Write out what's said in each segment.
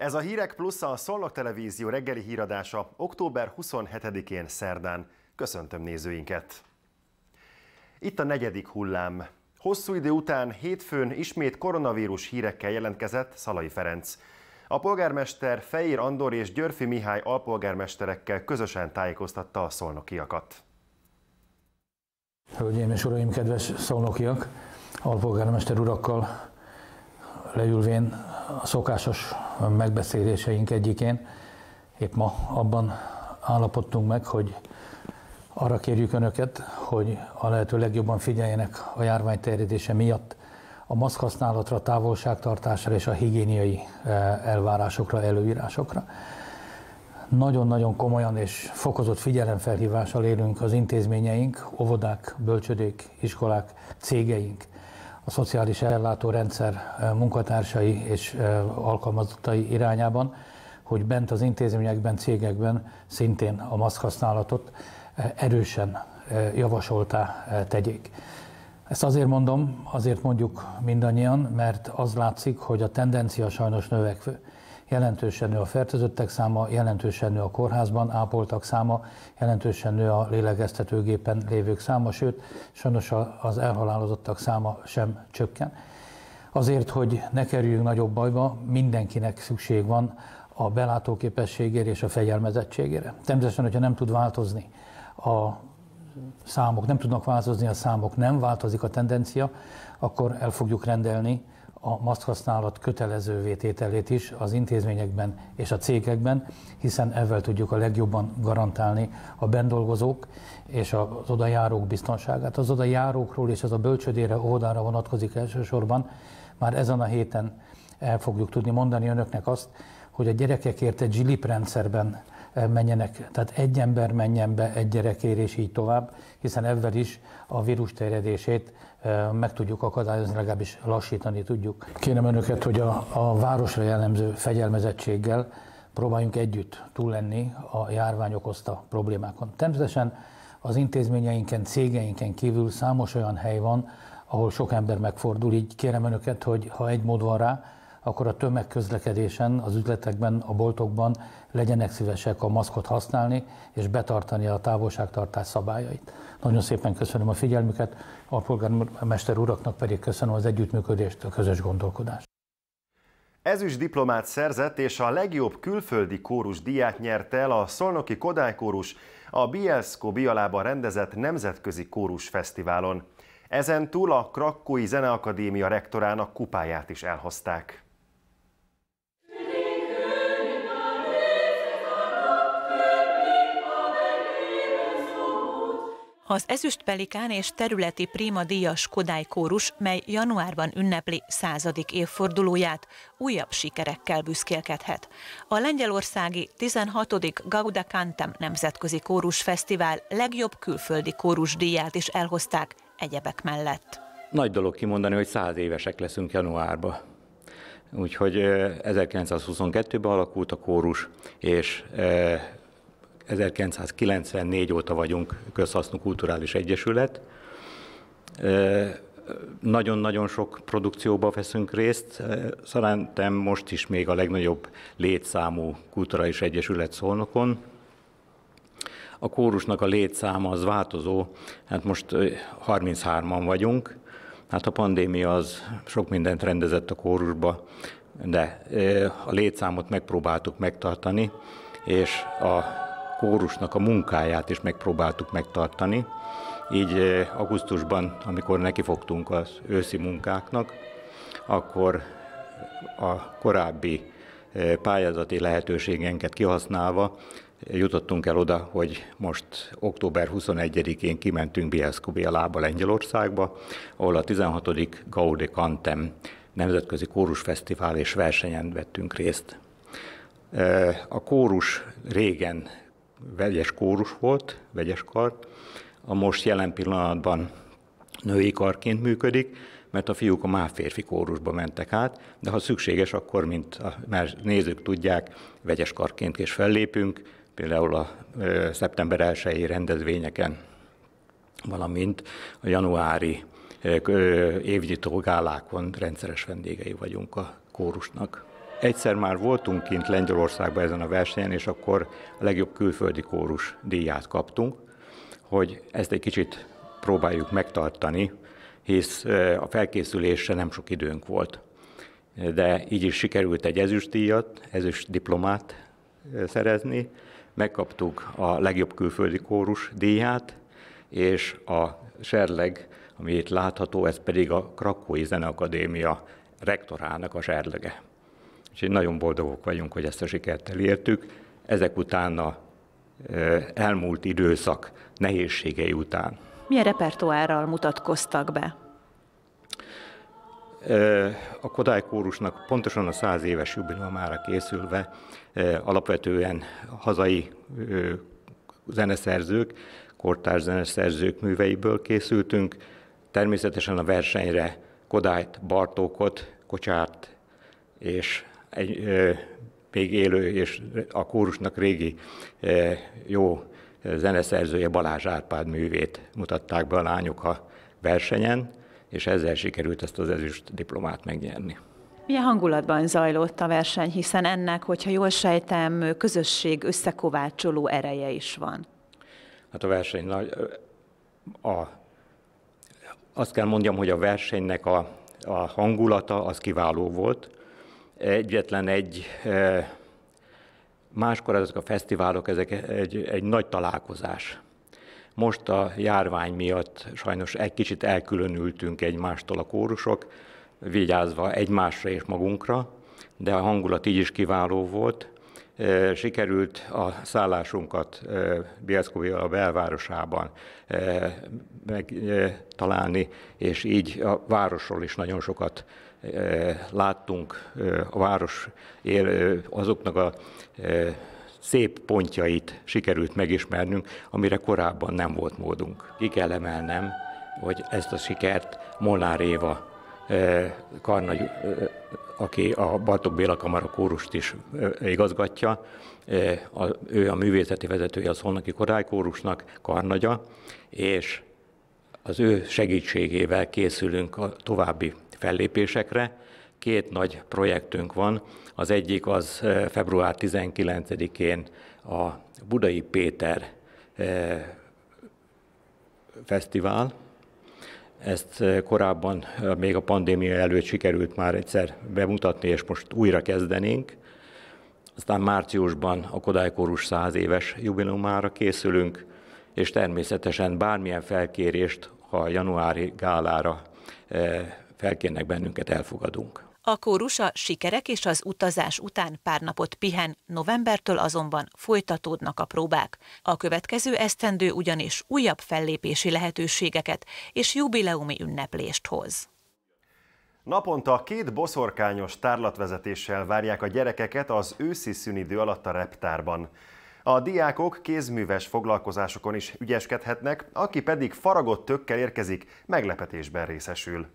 Ez a Hírek Plusz a Szolnok Televízió reggeli híradása október 27-én szerdán. Köszöntöm nézőinket! Itt a negyedik hullám. Hosszú idő után hétfőn ismét koronavírus hírekkel jelentkezett Szalai Ferenc. A polgármester Fehér Andor és Györfi Mihály alpolgármesterekkel közösen tájékoztatta a szolnokiakat. Hölgyeim és uraim, kedves szolnokiak! Alpolgármester urakkal leülvén a szokásos megbeszéléseink egyikén épp ma abban állapodtunk meg, hogy arra kérjük Önöket, hogy a lehető legjobban figyeljenek a járvány terjedése miatt a maszk használatra, távolságtartásra és a higiéniai eh, elvárásokra, előírásokra. Nagyon-nagyon komolyan és fokozott figyelemfelhívással élünk az intézményeink, óvodák, bölcsödék, iskolák, cégeink a szociális ellátórendszer munkatársai és alkalmazottai irányában, hogy bent az intézményekben, cégekben szintén a maszk használatot erősen javasoltá tegyék. Ezt azért mondom, azért mondjuk mindannyian, mert az látszik, hogy a tendencia sajnos növekvő jelentősen nő a fertőzöttek száma, jelentősen nő a kórházban ápoltak száma, jelentősen nő a lélegeztetőgépen lévők száma, sőt, sajnos az elhalálozottak száma sem csökken. Azért, hogy ne kerüljünk nagyobb bajba, mindenkinek szükség van a belátóképességére és a fegyelmezettségére. Természetesen, hogyha nem tud változni a számok, nem tudnak változni a számok, nem változik a tendencia, akkor el fogjuk rendelni a maszkhasználat kötelezővé vétételét is az intézményekben és a cégekben, hiszen ezzel tudjuk a legjobban garantálni a bendolgozók és az odajárók biztonságát. Az odajárókról és az a bölcsödére, óvodára vonatkozik elsősorban. Már ezen a héten el fogjuk tudni mondani önöknek azt, hogy a gyerekekért egy zsiliprendszerben rendszerben menjenek, tehát egy ember menjen be egy gyerekért, és így tovább, hiszen ebben is a vírus terjedését meg tudjuk akadályozni, legalábbis lassítani tudjuk. Kérem önöket, hogy a, a városra jellemző fegyelmezettséggel próbáljunk együtt túl lenni a járvány okozta problémákon. Természetesen az intézményeinken, cégeinken kívül számos olyan hely van, ahol sok ember megfordul, így kérem önöket, hogy ha egy mód van rá, akkor a tömegközlekedésen, az üzletekben, a boltokban legyenek szívesek a maszkot használni, és betartani a távolságtartás szabályait. Nagyon szépen köszönöm a figyelmüket, a polgármester uraknak pedig köszönöm az együttműködést, a közös gondolkodást. Ezüst diplomát szerzett és a legjobb külföldi kórus diát nyerte el a Szolnoki Kodály Kórus a Bielszko Bialában rendezett Nemzetközi Kórus Fesztiválon. Ezen túl a Krakói Zeneakadémia rektorának kupáját is elhozták. Az Ezüst Pelikán és Területi Prima díjas Kodály kórus, mely januárban ünnepli századik évfordulóját, újabb sikerekkel büszkélkedhet. A lengyelországi 16. Gauda Kantem Nemzetközi Kórus Fesztivál legjobb külföldi kórus díját is elhozták egyebek mellett. Nagy dolog kimondani, hogy száz évesek leszünk januárba. Úgyhogy 1922-ben alakult a kórus, és 1994 óta vagyunk közhasznú kulturális egyesület. Nagyon-nagyon sok produkcióba veszünk részt. Szerintem most is még a legnagyobb létszámú kulturális egyesület szolnokon. A kórusnak a létszáma az változó, hát most 33-an vagyunk. Hát a pandémia az sok mindent rendezett a kórusba, de a létszámot megpróbáltuk megtartani, és a kórusnak a munkáját is megpróbáltuk megtartani. Így eh, augusztusban, amikor nekifogtunk az őszi munkáknak, akkor a korábbi eh, pályázati lehetőségenket kihasználva eh, jutottunk el oda, hogy most október 21-én kimentünk a lába Lengyelországba, ahol a 16. Gaudi Kantem nemzetközi kórusfesztivál és versenyen vettünk részt. A kórus régen vegyes kórus volt, vegyes kar, a most jelen pillanatban női karként működik, mert a fiúk a már férfi kórusba mentek át, de ha szükséges, akkor, mint a már nézők tudják, vegyes karként is fellépünk, például a ö, szeptember 1 rendezvényeken, valamint a januári évnyitó gálákon rendszeres vendégei vagyunk a kórusnak. Egyszer már voltunk kint Lengyelországban ezen a versenyen, és akkor a legjobb külföldi kórus díját kaptunk, hogy ezt egy kicsit próbáljuk megtartani, hisz a felkészülésre nem sok időnk volt. De így is sikerült egy díjat, ezüst diplomát szerezni, megkaptuk a legjobb külföldi kórus díját, és a serleg, ami itt látható, ez pedig a Krakói Zeneakadémia rektorának a serlege. Úgyhogy nagyon boldogok vagyunk, hogy ezt a sikert elértük. Ezek után a elmúlt időszak nehézségei után. Milyen repertoárral mutatkoztak be? A Kodály kórusnak pontosan a száz éves jubilomára készülve alapvetően hazai zeneszerzők, kortárs zeneszerzők műveiből készültünk. Természetesen a versenyre Kodályt, Bartókot, Kocsárt és egy még élő és a kórusnak régi jó zeneszerzője Balázs Árpád művét mutatták be a lányok a versenyen, és ezzel sikerült ezt az ezüst diplomát megnyerni. Milyen hangulatban zajlott a verseny, hiszen ennek, hogyha jól sejtem, közösség összekovácsoló ereje is van. Hát a verseny nagy, a, azt kell mondjam, hogy a versenynek a, a hangulata az kiváló volt, egyetlen egy Máskor ezek a fesztiválok, ezek egy, egy nagy találkozás. Most a járvány miatt sajnos egy kicsit elkülönültünk egymástól a kórusok, vigyázva egymásra és magunkra, de a hangulat így is kiváló volt sikerült a szállásunkat Bielszkóvia a belvárosában megtalálni, és így a városról is nagyon sokat láttunk, a város él, azoknak a szép pontjait sikerült megismernünk, amire korábban nem volt módunk. Ki kell emelnem, hogy ezt a sikert Molnár Éva karnagy aki a Bartók Béla Kamara kórust is igazgatja, a, ő a művészeti vezetője a Szolnoki Korály kórusnak, karnagya, és az ő segítségével készülünk a további fellépésekre. Két nagy projektünk van, az egyik az február 19-én a Budai Péter Fesztivál, ezt eh, korábban, eh, még a pandémia előtt sikerült már egyszer bemutatni, és most újra kezdenénk. Aztán márciusban a Kodály Kórus 100 éves jubileumára készülünk, és természetesen bármilyen felkérést, ha a januári gálára eh, felkérnek bennünket, elfogadunk. A kórusa sikerek és az utazás után pár napot pihen, novembertől azonban folytatódnak a próbák. A következő esztendő ugyanis újabb fellépési lehetőségeket és jubileumi ünneplést hoz. Naponta két boszorkányos tárlatvezetéssel várják a gyerekeket az őszi szünidő alatt a reptárban. A diákok kézműves foglalkozásokon is ügyeskedhetnek, aki pedig faragott tökkel érkezik, meglepetésben részesül.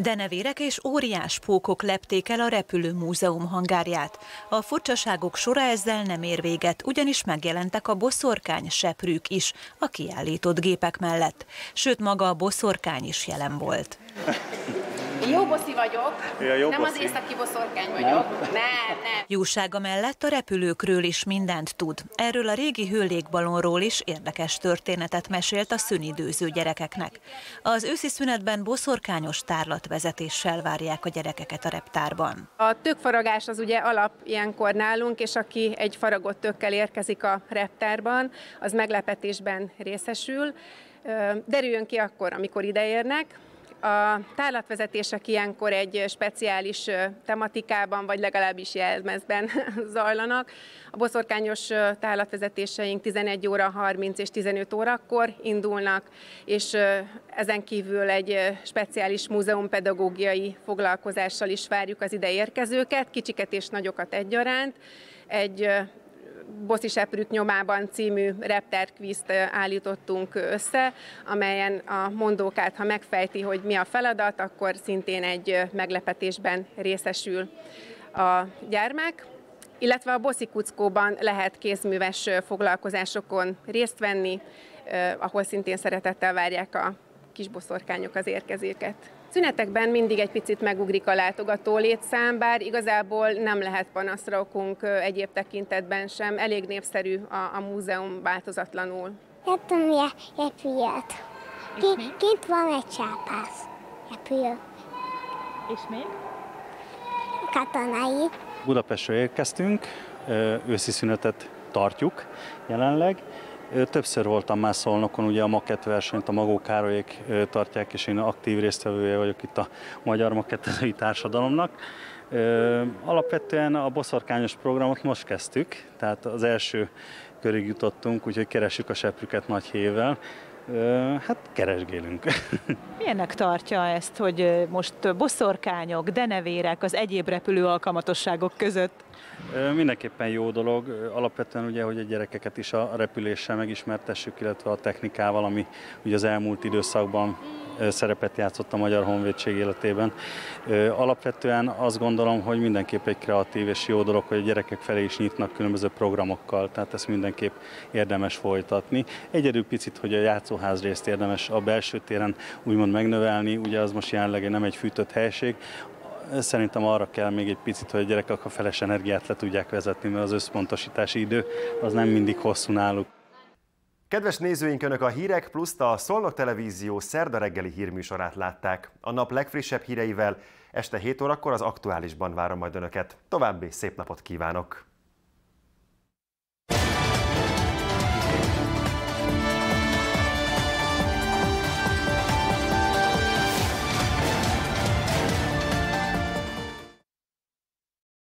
Denevérek és óriás pókok lepték el a repülőmúzeum hangárját. A furcsaságok sora ezzel nem ér véget, ugyanis megjelentek a boszorkány seprűk is a kiállított gépek mellett. Sőt, maga a boszorkány is jelen volt. Én jó boszi vagyok, ja, jó nem boszi. az északi boszorkány vagyok. Nem, nem. Jósága mellett a repülőkről is mindent tud. Erről a régi hőlégbalonról is érdekes történetet mesélt a szünidőző gyerekeknek. Az őszi szünetben boszorkányos tárlatvezetéssel várják a gyerekeket a reptárban. A tökfaragás az ugye alap ilyenkor nálunk, és aki egy faragott tökkel érkezik a reptárban, az meglepetésben részesül. Derüljön ki akkor, amikor ideérnek, a tárlatvezetések ilyenkor egy speciális tematikában, vagy legalábbis jelmezben zajlanak. A boszorkányos tárlatvezetéseink 11 óra 30 és 15 órakor indulnak, és ezen kívül egy speciális múzeumpedagógiai foglalkozással is várjuk az ideérkezőket, kicsiket és nagyokat egyaránt. Egy Seprük nyomában című repterkvízt állítottunk össze, amelyen a mondókát, ha megfejti, hogy mi a feladat, akkor szintén egy meglepetésben részesül a gyermek illetve a Kuckóban lehet kézműves foglalkozásokon részt venni, ahol szintén szeretettel várják a kisboszorkányok az érkezéket. Szünetekben mindig egy picit megugrik a látogató létszám, bár igazából nem lehet panaszra okunk egyéb tekintetben sem. Elég népszerű a, a múzeum változatlanul. Láttam ilyen repülőt. Kint van egy csápász repülő. És még? Katonai. Budapestről érkeztünk, őszi szünetet tartjuk jelenleg, Többször voltam már szolnokon, ugye a Makett versenyt a Magó Károlyék tartják, és én aktív résztvevője vagyok itt a Magyar Makettezői Társadalomnak. Alapvetően a boszorkányos programot most kezdtük, tehát az első körig jutottunk, úgyhogy keresjük a seprüket nagy hével. Hát keresgélünk. Milyennek tartja ezt, hogy most boszorkányok, denevérek, az egyéb repülő alkalmatosságok között? Mindenképpen jó dolog. Alapvetően ugye, hogy a gyerekeket is a repüléssel megismertessük, illetve a technikával, ami ugye az elmúlt időszakban szerepet játszott a Magyar Honvédség életében. Alapvetően azt gondolom, hogy mindenképp egy kreatív és jó dolog, hogy a gyerekek felé is nyitnak különböző programokkal, tehát ezt mindenképp érdemes folytatni. Egyedül picit, hogy a játszóház részt érdemes a belső téren úgymond megnövelni, ugye az most jelenleg nem egy fűtött helység, szerintem arra kell még egy picit, hogy a gyerekek a feles energiát le tudják vezetni, mert az összpontosítási idő az nem mindig hosszú náluk. Kedves nézőink, Önök a Hírek plusz a Szolnok Televízió szerda reggeli hírműsorát látták. A nap legfrissebb híreivel este 7 órakor az aktuálisban várom majd Önöket. További szép napot kívánok!